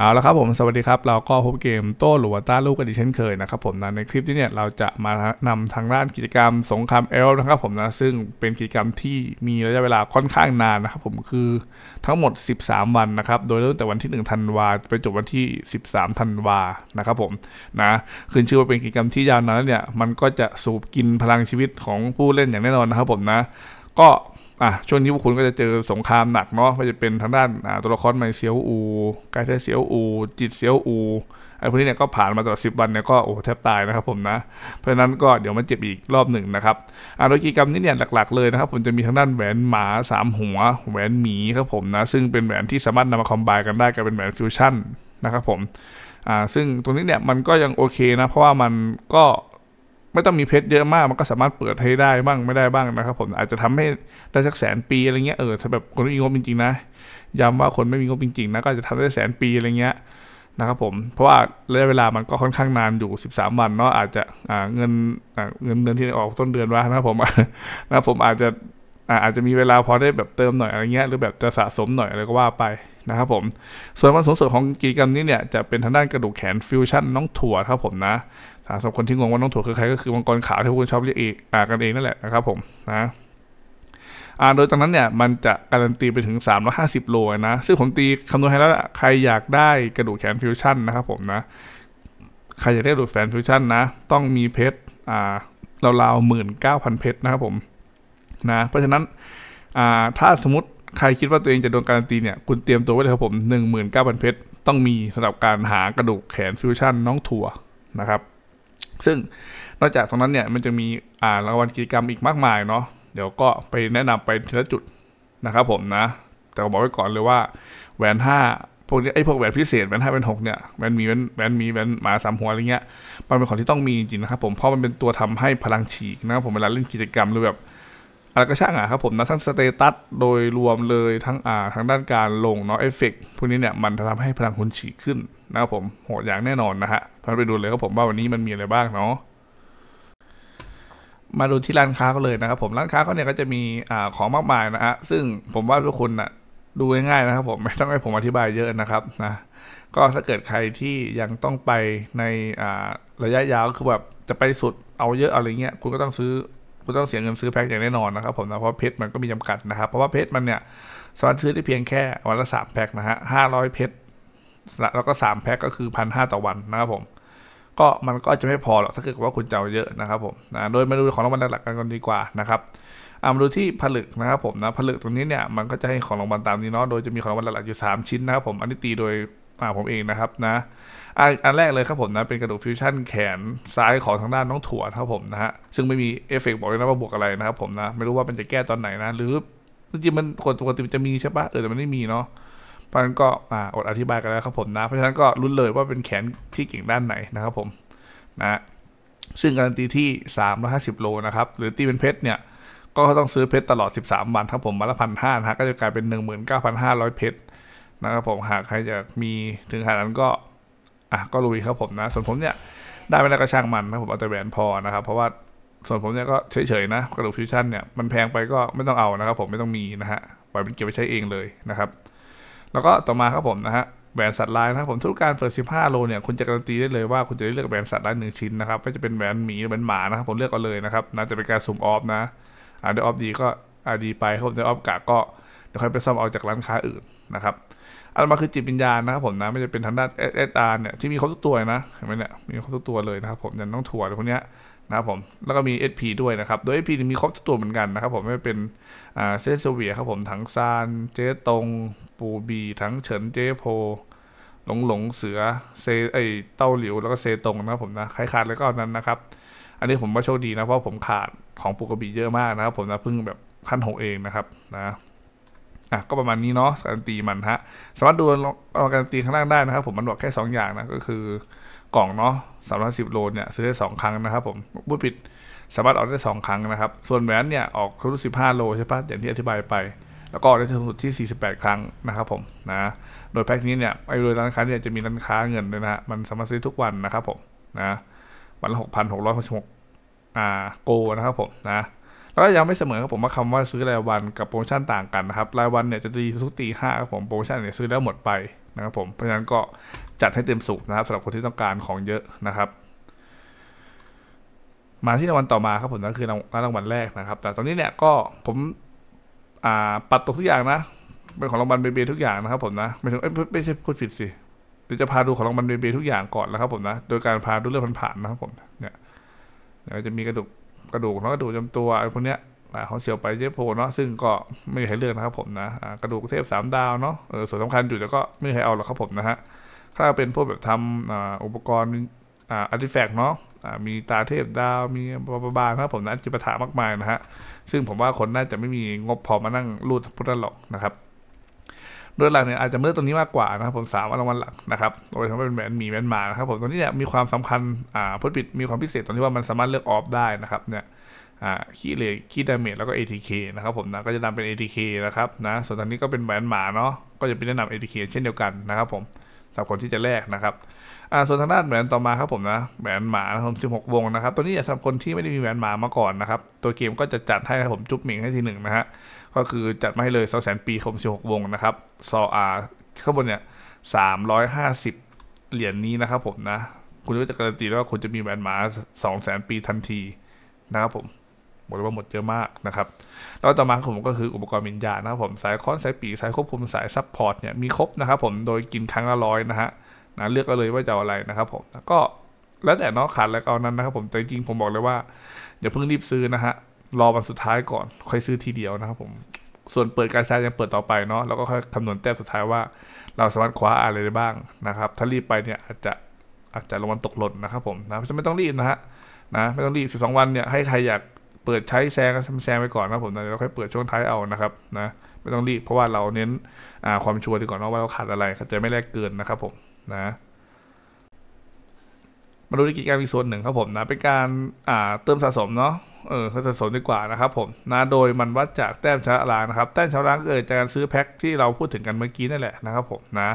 เอาละครับผมสวัสดีครับเราก็พบเกมโต้หรือว่าต้าลูกกันอีกเช่นเคยนะครับผมนะในคลิปนี้เนี่ยเราจะมานำทางด้านกิจกรรมสงครามเอลนะครับผมนะซึ่งเป็นกิจกรรมที่มีระยะเวลาค่อนข้างนานนะครับผมคือทั้งหมด 13 วันนะครับโดยเริ่มแต่วันที่ 1 ธันวาไปจบวันที่ 13 ธันวานะครับผมนะคือชื่อว่าเป็นกิจกรรมที่ยาวนานเนี่ยมันก็จะสูบกินพลังชีวิตของผู้เล่นอย่างแน่นอนนะครับผมนะก็อ่ะช่วงนี้พวกคุณก็จะเจอสงครามหนักเนาะไม่จะเป็นทางด้านตัวละครใหม่เซียวอูกายเทเซียวอูจิตเซียวอูไอ้พวกนี้เนี่ยก็ผ่านมาตลอดสิบวันเนี่ยก็โอ้แทบตาย นะครับผมนะเพราะฉะนั้นก็เดี๋ยวมันเจ็บอีกรอบหนึ่งนะครับอ่ะโดยกิจกรรมนี้เนี่ยหลักๆเลยนะครับผมจะมีทางด้านแหวนหมาสามหัว แหวนหมีครับผมนะซึ่งเป็นแหวนที่สามารถนำมาคอมไบกันได้กลายเป็นแหวนฟิวชั่นนะครับผมอ่าซึ่งตรงนี้เนี่ยมันก็ยังโอเคนะเพราะว่ามันก็ไม่ต้องมีเพชรเยอะมากมันก็สามารถเปิดให้ได้บ้างไม่ได้บ้างนะครับ ผมอาจจะทำให้ได้สักแสนปีอะไรเงี้ยเออถ้าแบบคนไม่มีงบจริงๆ นะย้ำว่าคนไม่มีงบจริงๆนะก็จะทำได้แสนปีอะไรเงี้ยนะครับผมเพราะว่าระยะเวลา มันก็ค่อนข้างนานอยู่ 13 วันเนาะอาจจะเงินเงินเดือนที่ออกต้นเดือนว่านะครับผมนะผมอาจจะอาจจะมีเวลาพอได้แบบเติมหน่อยอะไรเงี้ยหรือแบบจะสะสมหน่อยอะไรก็ว่าไปนะครับผมส่วนวันสูงสุดของกิจกรรมนี้เนี่ยจะเป็นทางด้านกระดูกแขนฟิวชั่นน้องถั่วครับผมนะสำหรับคนที่งงว่าน้องถั่วคือใครก็คือมังกรขาวที่พวกคุณชอบเรียกเองกันเองนั่นแหละนะครับผมนะโดยตรงนั้นเนี่ย มันจะการันตีไปถึง 350 โลนะซึ่งผมตีคำนวณให้แล้วใครอยากได้กระดูกแขนฟิวชั่นนะครับผมนะใครอยากได้กระดูกแขนฟิวชั่นนะต้องมีเพชรอ่าราวๆหมื่นเก้าพันเพชรนะครับผมนะเพราะฉะนั้นอ่าถ้าสมมติใครคิดว่าตัวเองจะโดนการันตีเนี่ยคุณเตรียมตัวไว้เลยครับผม19,000เพชรต้องมีสำหรับการหากระดูกแขนฟิวชั่นน้องถั่วนะครับซึ่งนอกจากตรงนั้นเนี่ยมันจะมีอ่ารางวัลกิจกรรมอีกมากมายเนาะเดี๋ยวก็ไปแนะนำไปทีละจุด นะครับผมนะ แต่บอกไว้ก่อนเลยว่าแหวน5พวกนี้ไอ้พวกแหวนพิเศษแหวนห้าแหวนหกเนี่ยแหวนมีแหวนแหวนมีแหวนหมาสามหัวอะไรเงี้ยมันเป็นของที่ต้องมีจริงนะครับผมเพราะมันเป็นตัวทำให้พลังฉีกนะครับผมเวลาเล่นกิจกรรมหรือแบบไรก็ช่างอ่ะครับผมนะทั้งสเตตัส โดยรวมเลยทั้งอ่าทางด้านการลงเนาะเอฟเฟกพวกนี้เนี่ยมันทำให้พลังคุณฉีกขึ้นนะครับผม โหดอย่างแน่นอนนะฮะพาไปดูเลยครับผมว่าวันนี้มันมีอะไรบ้างเนาะ มาดูที่ร้านค้าก็เลยนะครับผมร้านค้าเขาเนี่ยก็จะมีอ่าของมากมายนะฮะ ซึ่งผมว่าทุกคนนะดูง่ายๆนะครับผมไม่ต้องให้ผมอธิบายเยอะนะครับนะ ก็ถ้าเกิดใครที่ยังต้องไปในระยะยาวคือแบบจะไปสุดเอาเยอะอะไรเงี้ยคุณก็ต้องซื้อคุณต้องเสียเงินซื้อแพ็กอย่างแน่นอนนะครับผมนะเพราะเพชรมันก็มีจำากัดนะครับ เพราะว่าเพชรมันเนี่ยสามารถซื้อได้เพียงแค่วันละสามแพ็คนะฮะห้าร้อยเพชรแล้วก็สามแพ็คก็คือพันห้าต่อวันนะครับผมก็มันก็จะไม่พอหรอกถ้าเกิดว่าคุณจะเอาเยอะนะครับผมนะโดยมาดูของรางวัลหลักกันก่อนดีกว่านะครับเอามาดูที่ผลึกนะครับผมนะผลึกตรงนี้เนี่ยมันก็จะให้ของรางวัลตามนี้เนาะโดยจะมีของรางวัลหลักอยู่ 3 ชิ้นนะครับผมอันนี้ตีโดย่าผมเองนะครับนะอันแรกเลยครับผมนะเป็นกระดูกฟิวชั่นแขนซ้ายของทางด้านน้องถั่วครับผมนะฮะซึ่งไม่มีเอฟเฟกบอกเลยนะว่าบวกอะไรนะครับผมนะไม่รู้ว่ามันจะแก้ตอนไหนนะหรือจริงมันกฎปกติจะมีใช่ปะเออ แต่มันไม่มีเนาะเพราะฉะนั้นก็อ่าอดอธิบายกันแล้วครับผมนะ เพราะฉะนั้นก็รุ้นเลยว่าเป็นแขนที่เก่งด้านไหนนะครับผมนะซึ่งการันตีที่ 350โลนะครับหรือตีเป็นเพชรเนี่ยก็ต้องซื้อเพชรตลอด13วันครับผมมาละพันห้านะก็จะกลายเป็น19,500เพชรนะครับผมหากใครอยากมีถึงขนาดนั้นก็ อ่ะก็ลุยครับผมนะ ส่วนผมเนี่ยได้ไม่ล้วก็ช่างมันนะผมเอาแต่แหวนพอนะครับเพราะว่าส่วนผมเนี่ยก็เฉยๆนะกระดูกฟิวชั่นเนี่ยมันแพงไปก็ไม่ต้องเอานะครับผมไม่ต้องมีนะฮะปล่อยมันเก็บไปใช้เองเลยนะครับแล้วก็ต่อมาครับผมนะฮะแหวนสัตว์ลายนะครับผมทุกการเปิด 15 โล เนี่ย คุณจะการันตีได้เลยว่า คุณจะได้เลือกแหวนสัตว์ลายหนึ่งชิ้นนะครับไม่จะเป็นแหวนหมีหรือแป็นหมานะครับผมเลือกเอาเลยนะครับนะจะเป็นการสุ่มออฟนะอ่าเดอออฟดีก็อาดีไปครับเดอออฟกะก็ี๋ยวค่อยไปซ่อมเอาจากร้านค้าอื่นนะครับ อันมาคือจิตวิญญาณนะครับผมนะมันจะเป็นทางด้านเอสอาร์เนี่ยที่มีครบทุกตัวนะ เห็นไหมเนี่ยมีครบทุกตัวเลยนะครับผมยันต้องถั่วพวกเนี้ยนะครับผมแล้วก็มีเพีด้วยนะครับ โดยเอพีมีครบทุกตัวเหมือนกันนะครับ ผมไม่เป็นเซสเวียครับผมถังซานเจ๊ตงปูบี ทั้งเฉินเจ๊โพหลงหลงเสือเซไอเต้าหลิวแล้วก็เซตงนะครับผมนะใครขาดแล้วก็เอานั้นนะครับ อันนี้ผมว่าโชคดีนะเพราะผมขาดของปูกบีเยอะมากนะครับผมนะเพิ่งแบบขั้นหกเองนะครับ นะอ่ะก็ประมาณนี้เนาะการันตีมันฮะสามารถดูเอาการันตีข้างล่างได้นะครับ ผมมันบอกแค่2อย่างนะก็คือกล่องเนาะสามร้อยสิบโลเนี่ยซื้อได้สองครั้งนะครับ ผมบูดปิดสามารถออกได้สองครั้งนะครับ ส่วนแหวนเนี่ยออกทุกสิบห้าโลใช่ปะอย่างที่อธิบายไป แล้วก็ได้สูงสุดที่สสี่ิบแปดครั้งนะครับ ผมนะ โดยแพ็คนี้เนี่ยไอ้โดยร้านค้าเนี่ยจะมีร้านค้าเงินด้วยนะฮะมันสามารถซื้อทุกวันนะครับ ผมนะ วันละหกพันหกร้อยหกสิบหกอ่าโกนะครับ ผมนะแล้วก็ยังไม่เสมอครับผมว่าคำว่าซื้อรายวัน กับโปรโมชั่นต่างกันนะครับรายวัน เนี่ยจะดีทุกตีห้าครับผมโปรโมชั่นเนี่ยซื้อแล้วหมดไปนะครับผมเพราะฉะนั้นก็จัดให้เต็มสุกนะครับสำหรับคนที่ต้องการของเยอะนะครับมาที่รางวัลต่อมาครับผมนั่นคือรางวัลแรกนะครับ แต่ตอนนี้เนี่ยก็ผมปัดตกทุกอย่างนะเป็นของรางวัลเบเบทุกอย่างนะครับผมนะไม่ถึงไม่ใช่พูดผิดสิเดี๋ยวจะพาดูของรางวัลเบเบทุกอย่างก่อนแล้วครับผมนะโดยการพาดูเรื่องผ่านๆนะครับผมเนี่ยเดี๋ยวจะมีกระดูกกระดูกเนาะกระดูกจำตัวอไอพวกเนี้ยขาเสียวไปเจ๊โพเนาะซึ่งก็ไม่มีใครเลื่องนะครับผมนะกระดูกเทพสามดาวเนาะเออส่วนสำคัญอยู่แต่ก็ไม่มีใครเอาหรอกครับผมนะฮะถ้าเป็นพวกแบบทำอุปกรณ์อาร์ติแฟกต์เนาะมีตาเทพดาวมีบาบานะครับผมนะจิปถามากมายนะฮะซึ่งผมว่าคนน่าจะไม่มีงบพอมานั่งรูดพุทธหรอกนะครับโดยหลักเนี่ยอาจจะเลือกตัวนี้มากกว่านะครับผมสามรางวัลหลักนะครับโดยทั้งเป็นแมนมีแมนมานะครับผมตัวนี้เนี่ยมีความสำคัญอ่าพุทปิดมีความพิเศษตรงที่ว่ามันสามารถเลือกออฟได้นะครับเนี่ยอ่าคีเลคีดาเมจแล้วก็ ATK นะครับผมนะก็จะนำเป็น ATK นะครับนะส่วนตังนี้ก็เป็นแบนด์หมาเนาะก็จะเป็นแนะนำ ATK เช่นเดียวกันนะครับผมสำหรับคนที่จะแลกนะครับอ่าส่วนทางด้านแบนด์ต่อมาครับผมนะแบนด์หมานะมสิบหกวงนะครับตัวนี้สำหรับคนที่ไม่ได้มีแบนด์หมามาก่อนนะครับตัวเกมก็จะจัดให้ผมจุ๊บหมิงให้ทีหนึ่งนะฮะก็คือจัดมาให้เลยสองแสนปีคมสิบหกวงนะครับซออาข้างบนเนี่ยสามร้อยห้าสิบเหรียญนนี้นะครับผมนะคุณก็จะการันตีว่าคุณ จะมีแบรนด์มาสองแสนปีทันที นะครับผมบอกว่าหมดเยอะมากนะครับแล้วต่อมาผมก็คืออุปกรณ์มิญญานะครับผมสายคอนสายปีสายควบคุมสายซับพอร์ตเนี่ยมีครบนะครับผมโดยกินครั้งละร้อยนะฮะนะเลือกเอาเลยว่าจะเอาอะไรนะครับผมก็แล้วแต่น้องขาดแล้วเอานั้นนะครับผมแต่จริงผมบอกเลยว่าอย่าเพิ่งรีบซื้อนะฮะรอวันสุดท้ายก่อนค่อยซื้อทีเดียวนะครับผม ส่วนเปิดการใช้ยังเปิดต่อไปเนาะแล้วก็ค่อยคำนวณแต้มสุดท้ายว่า เราสามารถคว้าอะไรได้บ้างนะครับ ถ้ารีบไปเนี่ยอาจจะอาจจะรางวัลตกหล่นนะครับ ผมนะจะไม่ต้องรีบนะฮะนะ ไม่ต้องรีบสสิองวันเนี่ยให้ใครอยากเปิดใช้แซงก็แซงไปก่อนนะผมนะเราค่อยเปิดช่วงท้ายเอานะครับ นะ ไม่ต้องรีบเพราะว่าเราเน้นความชัวร์ดีก่อเนาะว่าเราขาดอะไรจะไม่แลกเกินนะครับ ผมนะมาดูธุรกิจการมีส่วนหนึ่งครับผมนะ เป็นการอ่าเติมสะสมเนาะ เออสะสมดีกว่านะครับ ผมนะ โดยมันวัดจากแต้มชนะล้างนะครับ แต้มชนะล้างเกิดจากการซื้อแพ็คที่เราพูดถึงกันเมื่อกี้นั่นแหละนะครับ ผมนะ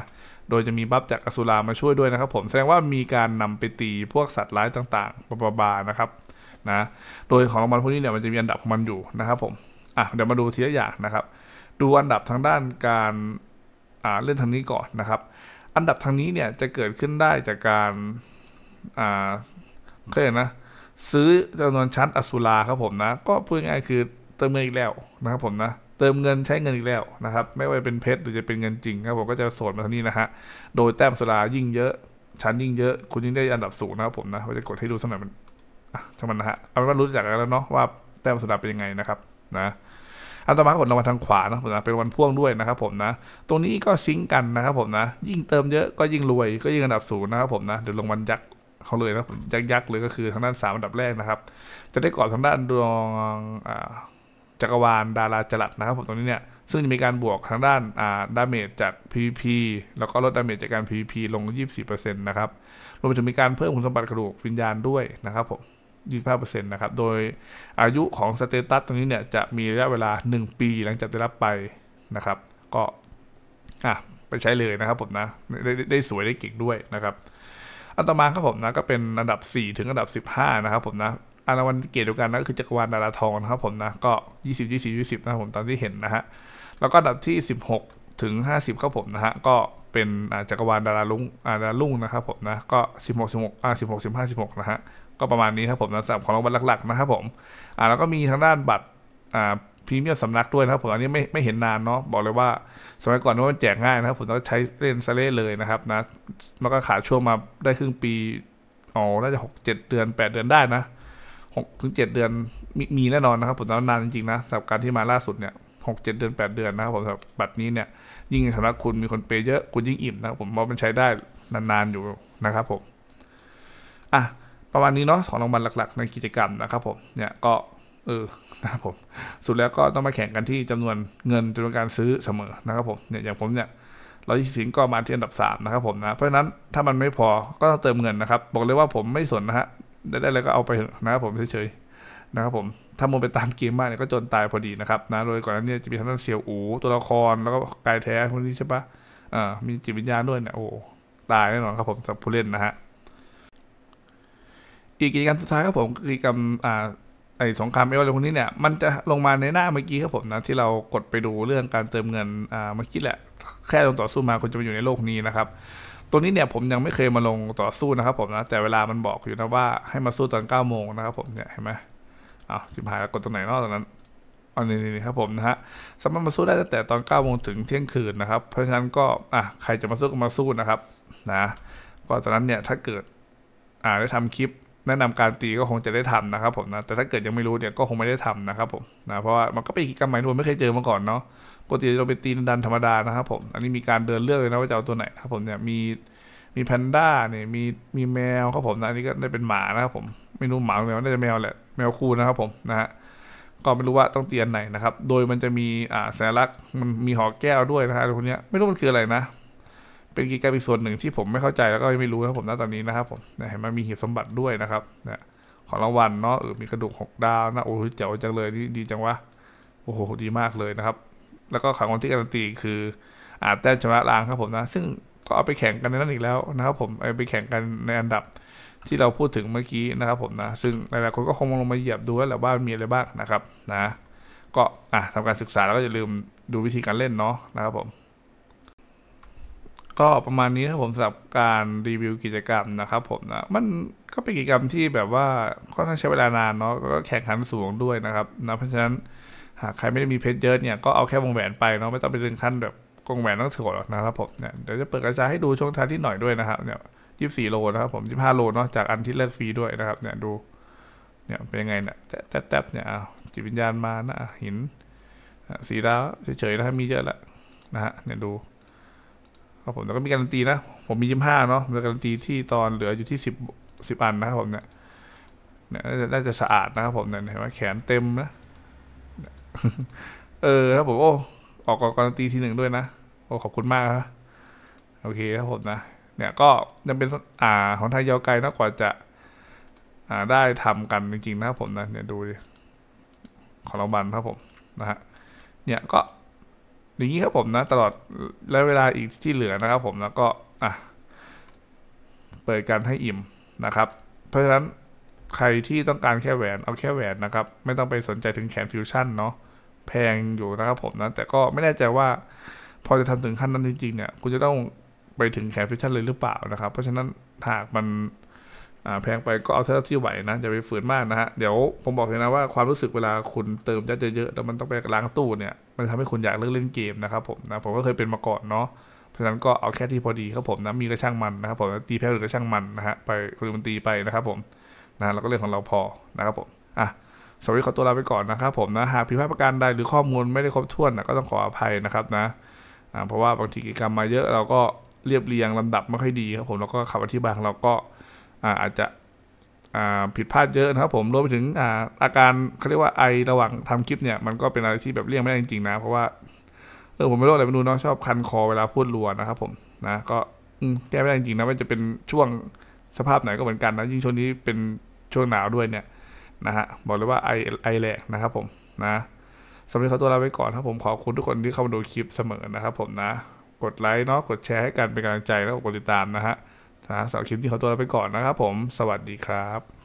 โดยจะมีบัฟจากอสุรามาช่วยด้วยนะครับ ผม แสดงว่ามีการนำไปตีพวกสัตว์ร้ายต่างๆบะบานะครับนะ โดยของรางวัลพวกนี้เนี่ย มันจะมีอันดับของมันอยู่นะครับ ผม อ่ะ เดี๋ยวมาดูทีละอย่างนะครับ ดูอันดับทางด้านการ อ่าเล่นทางนี้ก่อนนะครับ อันดับทางนี้เนี่ยจะเกิดขึ้นได้จากการอคาเคยนะ ซื้อจำนวนชั้นอสุราครับผมนะก็พูดง่ายคือเติมเงินอีกแล้วนะครับผมนะเติมเงินใช้เงินอีกแล้วนะครับไม่ว่าเป็นเพชรหรือจะเป็นเงินจริงครับผมก็จะโสดมาทางนี้นะฮะ โดยแต้มสุรายิ่งเยอะชั้นยิ่งเยอะคุณยิ่งได้อันดับสูงนะครับผมนะเราจะกดให้ดูสัหยมันทำมันนะฮะเอาเป็นว่ารู้จักกันแล้วเนาะว่าแต้มสุราเป็นยังไงนะครับนะอันต่อมากดรางวัลทางขวานะผมนะเป็นวันพ่วงด้วยนะครับ ผมนะตรงนี้ก็ซิงกันนะครับผมนะ ยิ่งเติมเยอะ ก็ยิ่งรวยก็ยิ่งอันดับสูงนะครับผมนะเดี๋ยวรางวัลยักษ์เขาเลยนะยักษ์กเลยก็คือทางด้านสามอันดับแรกนะครับ จะได้ก่อนทางด้านดวงจักรวาลดาราจรัดนะครับผมตรงนี้เนี่ยซึ่งจะมีการบวกทางด้านดาเมจจาก PVP แล้วก็ลดดาเมจจากการ PVP ลง 24%นะครับรวมไปถึงมีการเพิ่มคุณสมบัติกระดูกวิญญาณด้วยนะครับผม25%นะครับ โดยอายุของสเตตัสตรงนี้เนี่ยจะมีระยะเวลา 1 ปีหลังจากได้รับไปนะครับ ก็อ่ะไปใช้เลยนะครับผมนะได้ได้สวยได้เก่งด้วยนะครับอันต่อมาครับผมนะก็เป็นอันดับ 4 ถึงอันดับ15นะครับผมนะอันวันเกียรติกันนะก็คือจักรวาลดาราทองนะครับผมนะก็20 20 20นะครับผมตามที่เห็นนะฮะแล้วก็อันดับที่ 16ถึง50ครับผมนะฮะก็เป็นจักรวาลดาราลุงดาราลุงนะครับผมนะก็16 16อ่า16 15 16นะฮะก็ประมาณนี้ครับผมนะสำหรับของรางวัลหลักๆนะครับผมอ่าแล้วก็มีทางด้านบัตรอ่าพรีเมียมสำนักด้วยนะครับผมอันนี้ไม่ไม่เห็นนานเนาะบอกเลยว่า สมัยก่อนมันแจกง่ายนะครับผมก็ใช้เล่นซะเล่เลยนะครับ นะมันก็ขาดช่วงมาได้ครึ่งปีอ๋อน่าจะหกเจ็ดเดือนแปดเดือนได้นะหกถึงเจ็ดเดือนมีมีแน่นอนนะครับผมตล้นานจริงๆนะสำหรับการที่มาล่าสุดเนี่ยหกเจ็ดเดือนแปดเดือนนะครับผมสำหรับบัตรนี้เนี่ยยิ่งสำนักคุณมีคนเปย์เยอะคุณยิ่งอิ่มนะครับผมเพราะมันใช้ได้นานๆอยู่นะครับ ผมอ่ะประมาณนี้เนาะของรางวัลหลัก ๆ ในกิจกรรมนะครับผมเนี่ยก็เออนะครับผมสุดแล้วก็ต้องมาแข่งกันที่จำนวนเงินจำนวนการซื้อเสมอนะครับ ผมเนี่ยอย่างผมเนี่ยเราทยี่สิบก็มาที่อันดับ3นะครับ ผมนะ เพราะฉะนั้นถ้ามันไม่พอก็ต้องเติมเงินนะครับ บอกเลยว่าผมไม่สนนะฮะ ได้ะไรก็เอาไปนะครับผมเฉยๆนะครับผมถ้ามันไปตามเกมมากเนี่ยก็จนตายพอดีนะครับนะโดยก่อนนั้นเนี่ยจะมีทั้งเสี่ยวอูตัวละครแล้วก็กายแท้พวกนี้ใช่ปะอ่า มีจิตวิญญาณด้วยเนี่ยโอ้ตายแน่นอนครับผมสำหรับผู้เล่นนะฮะอีกกิจกรรมสุดท้ายครับผมกิจกรรมอ่าไอ้สงครามเอวอะไรพวกนี้เนี่ยมันจะลงมาในหน้าเมื่อกี้ครับผมนะที่เรากดไปดูเรื่องการเติมเงิน อ่าเมื่อกี้แหละ แค่ลงต่อสู้มาคุณจะไปอยู่ในโลกนี้นะครับ ตัวนี้เนี่ยผมยังไม่เคยมาลงต่อสู้นะครับผมนะแต่เวลามันบอกอยู่นะว่าให้มาสู้ตอน9ก้าโมงนะครับผมเนี่ยเห็นไหมอ้าวจิมหายกดตรงไหนนอกตรงนั้นอันนี้ครับผมนะฮะสามารถมาสู้ได้ตั้งแต่ตอน9ก้าโมงถึงเที่ยงคืนนะครับ เพราะฉะนั้นก็อ่ะใครจะมาสู้ก็มาสู้นะครับนะก็ตอนนั้นเนี่ยถ้าเกิดอ่าได้ทำคลิปแนะนำการตีก็คงจะได้ทำนะครับผมนะแต่ถ้าเกิดยังไม่รู้เนี่ยก็คงไม่ได้ทำนะครับผมนะเพราะว่ามันก็เป็นกิจกรรมใหม่ที่ผมไม่เคยเจอมาก่อนเนาะปกติเราเป็นตีนดันธรรมดานะครับ ผม อันนี้มีการเดินเลือกเลยนะว่าจะเอาตัวไหนครับผมเนี่ยมีมีแพนด้าเนี่ยมีมีแมวครับผมนะอันนี้ก็ได้เป็นหมานะครับผมไม่รู้หมาหรือแมวน่าจะแมวแหละแมวคู่นะครับผมนะฮะก็ไม่รู้ว่าต้องเตียนไหนนะครับ โดยมันจะมีอ่าสัญลักษณ์มันมีหอแก้วด้วยนะฮะตรงนี้ไม่รู้มันคืออะไรนะเป็นกิจกรรมอีกส่วนหนึ่งที่ผมไม่เข้าใจแล้วก็ไม่รู้นะผมณตอนนี้นะครับผมเห็นมันมีหีบสมบัติด้วยนะครับนะของรางวัลเนาะเออมีกระดูกหกดาวนะโอ้โหเจ๋วจังเลยดีจังวะโอ้โหดีมากเลยนะครับ แล้วก็ของันที่การันตีคืออาจแต้มชนะล้างครับผมนะ ซึ่งก็เอาไปแข่งกันในนั้นอีกแล้วนะครับ ผมไปแข่งกันในอันดับที่เราพูดถึงเมื่อกี้นะครับผมนะ ซึ่งหลายๆคนก็คงลงมาเหยียบดูแล้วแหละว่ามีอะไรบ้างนะครับนะ ก็อ่ะทำการศึกษาแล้วก็อย่าลืมดูวิธีการเล่นเนาะนะครับผมก็ประมาณนี้นะผมสำหรับการรีวิวกิจกรรมนะครับผมนะมันก็เป็นกิจกรรมที่แบบว่าค่อนข้างใช้เวลานานเนาะก็แข่งขันสูงด้วยนะครับนะเพราะฉะนั้นหากใครไม่ได้มีเพชรเยอะเนี่ยก็เอาแค่วงแหวนไปเนาะไม่ต้องไปถึงขั้นแบบกงแหวนต้องถอดนะครับผมเนี่ยเดี๋ยวจะเปิดกระจายให้ดูช่วงท้ายที่หน่อยด้วยนะครับเนี่ยยี่สิบสี่โลนะครับผมยี่สิบห้าโลเนาะจากอันที่เลิกฟรีด้วยนะครับเนี่ยดูเนี่ยเป็นยังไงเนี่ยแทบแทเนี่ยจิตวิญญาณมานะหินสีดาวเฉยๆนะมีเยอะละนะฮะเนี่ยดูครับผมแล้วก็มีการันตีนะผมมียี่ห้าเนาะมีการันตีที่ตอนเหลืออยู่ที่สิบสิบอันนะครับผมเนี่ยเนี่ยน่าจะสะอาดนะครับผมเนี่ยเห็นไหมแขนเต็มนะ เออครับผม โอ้ออกก่อนการันตีทีหนึ่งด้วยนะโอ้ขอบคุณมากครับโอเคครับผมนะ เนี่ยก็ยังเป็นอ่าของไทยยาวไกลนะกว่าจะ อ่าได้ทำกันจริงๆนะครับผมนะเนี่ยดูดิของรางวัลครับผมนะฮะเนี่ยก็อย่างนี้ครับผมนะ ตลอดและเวลาอีกที่เหลือนะครับ ผมแล้วก็อ่ะเปิดกันให้อิ่มนะครับ เพราะฉะนั้น ใครที่ต้องการแค่แหวนเอาแค่แหวนนะครับไม่ต้องไปสนใจถึงแขนฟิวชั่นเนาะแพงอยู่นะครับผมนะแต่ก็ไม่แน่ใจว่า พอจะทำถึงขั้นนั้นจริงๆเนี่ยคุณจะต้องไปถึงแขนฟิวชั่นเลยหรือเปล่านะครับ เพราะฉะนั้นหากมันแพงไปก็เอาเท่าที่ไหวนะอย่าไปฝืนมากนะฮะเดี๋ยวผมบอกเลยนะว่าความรู้สึกเวลาคุณเติมจะเยอะแล้วมันต้องไปล้างตู้เนี่ย มันทำให้คุณอยากเลิกเล่นเกมนะครับผมนะผมก็เคยเป็นมาก่อนเนาะเพราะฉะนั้นก็เอาแค่ที่พอดีครับผมนะ มีกระช่างมันนะครับผมตีแพ้หรือกระช่างมันนะฮะไปคุณมันตีไปนะครับผมนะแล้วก็เรื่องของเราพอนะครับผมอ่ะสวัสดีขอตัวลาไปก่อนนะครับผมนะหากผิดพลาดประการใดหรือข้อมูลไม่ได้ครบถ้วนนะก็ต้องขออภัยนะครับนะอ่าเพราะว่าบางทีกิจกรรมมาเยอะเราก็เรียบเรียงลำดับไม่ค่อยดีครับผมแล้วก็คำอธิบายของเราก็อาจจะผิดพลาดเยอะนะครับผมรวมไปถึงอาการเขาเรียกว่าไอระหว่างทำคลิปเนี่ยมันก็เป็นอะไรที่แบบเลี่ยงไม่ได้จริงๆนะเพราะว่าเออผมไม่รู้อะไรไม่รู้เนาะชอบคันคอเวลาพูดรัวนะครับผมนะก็แก้ไม่ได้จริงๆนะมันจะเป็นช่วงสภาพไหนก็เหมือนกันนะ ยิ่งช่วงนี้เป็นช่วงหนาวด้วยเนี่ยนะฮะบอกเลยว่าไอไอแหลกนะครับผมนะสำหรับเขาตัวลาไปก่อนครับผมขอบคุณทุกคนที่เข้ามาดูคลิปเสมอนะครับผมนะกดไลค์เนาะกดแชร์ให้กันเป็นกำลังใจแล้วกดติดตามนะฮะนะสาหรับคลิปที่ขาตัวไปก่อนนะครับผมสวัสดีครับ